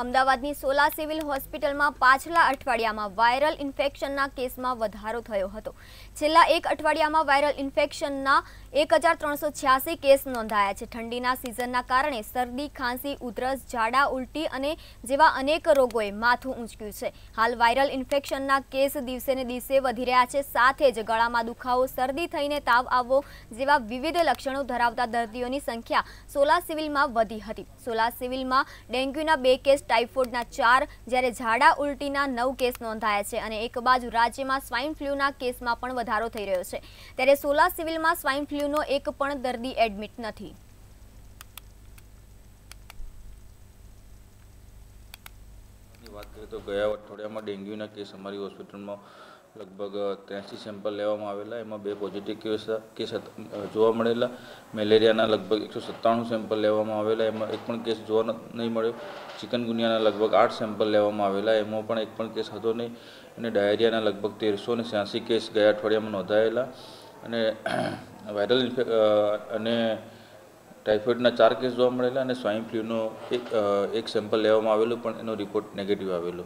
અમદાવાદની સોલા સિવિલ હોસ્પિટલમાં પાછલા અઠવાડિયામાં વાયરલ ઇન્ફેક્શનના કેસમાં વધારો થયો હતો છેલ્લા એક અઠવાડિયામાં વાયરલ ઇન્ફેક્શનના એક હજાર ત્રણસો છ્યાસી કેસ નોંધાયા છે ઠંડીના સિઝનના કારણે શરદી ખાંસી ઉધરસ ઝાડા ઉલટી અને જેવા અનેક રોગોએ માથું ઊંચક્યું છે હાલ વાયરલ ઇન્ફેક્શનના કેસ દિવસેને દિવસે વધી રહ્યા છે સાથે જ ગળામાં દુખાવો શરદી થઈને તાવ આવવો જેવા વિવિધ લક્ષણો ધરાવતા દર્દીઓની સંખ્યા સોલા સિવિલમાં વધી હતી સોલા સિવિલમાં ડેન્ગ્યુના બે કેસ ટાઇફોઇડના ચાર જ્યારે ઝાડા ઉલટીના નવ કેસ નોંધાયા છે અને એક બાજુ રાજ્યમાં સ્વાઇન ફ્લૂના કેસમાં પણ વધારો થઈ રહ્યો છે ત્યારે સોલા સિવિલમાં સ્વાઇન ફ્લૂ આઈસીયુનો એક પણ દર્દી એડમિટ નથી વાત કરીએ તો ગયા અઠવાડિયામાં ડેન્ગ્યુના કેસ અમારી હોસ્પિટલમાં લગભગ ત્યાંસી સેમ્પલ લેવામાં આવેલા એમાં બે પોઝિટિવ કેસ કેસ જોવા મળેલા મેલેરિયાના લગભગ એકસો સત્તાણું સેમ્પલ લેવામાં આવેલા એમાં એક પણ કેસ જોવા નહીં મળ્યો ચિકનગુનિયાના લગભગ આઠ સેમ્પલ લેવામાં આવેલા એમાં પણ એક પણ કેસ હતો નહીં અને ડાયરિયાના લગભગ તેરસો ને છ્યાસી કેસ ગયા અઠવાડિયામાં નોંધાયેલા અને વાયરલ અને ટાઇફોઇડના ચાર કેસ જોવા મળેલા અને સ્વાઇન ફ્લૂનો એક એક સેમ્પલ લેવામાં આવેલું પણ એનો રિપોર્ટ નેગેટિવ આવેલો